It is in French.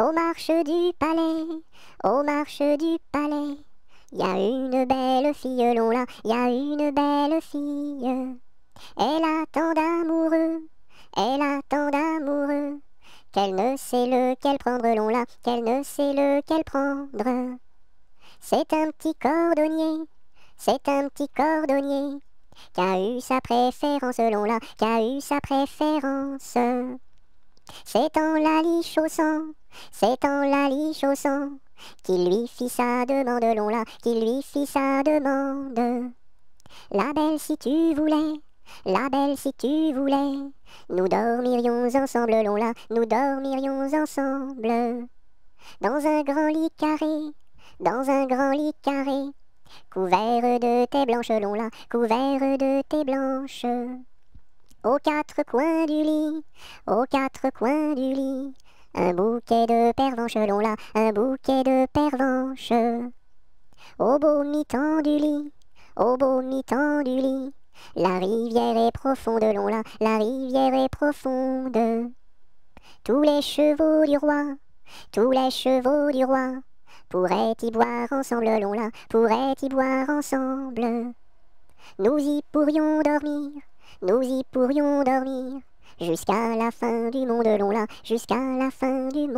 Aux marches du palais, aux marches du palais, y a une belle fille, l'on là, y a une belle fille. Elle a tant d'amoureux, elle a tant d'amoureux, qu'elle ne sait le lequel prendre, l'on là, qu'elle ne sait le lequel prendre. C'est un petit cordonnier, c'est un petit cordonnier, qui a eu sa préférence, l'on là, qui a eu sa préférence. C'est en la liche au sang, c'est en la liche au sang, qu'il lui fit sa demande, l'on là, qu'il lui fit sa demande. La belle si tu voulais, la belle si tu voulais, nous dormirions ensemble, l'on là, nous dormirions ensemble. Dans un grand lit carré, dans un grand lit carré, couvert de tes blanches, l'on là, couvert de tes blanches aux quatre coins du lit, aux quatre coins du lit. Un bouquet de pervenches, l'on l'a, un bouquet de pervenches. Au beau mi du lit, au beau mi du lit. La rivière est profonde, l'on l'a, la rivière est profonde. Tous les chevaux du roi, tous les chevaux du roi. Pourraient y boire ensemble, l'on l'a, pourraient y boire ensemble. Nous y pourrions dormir, nous y pourrions dormir. Jusqu'à la fin du monde, long là, jusqu'à la fin du monde.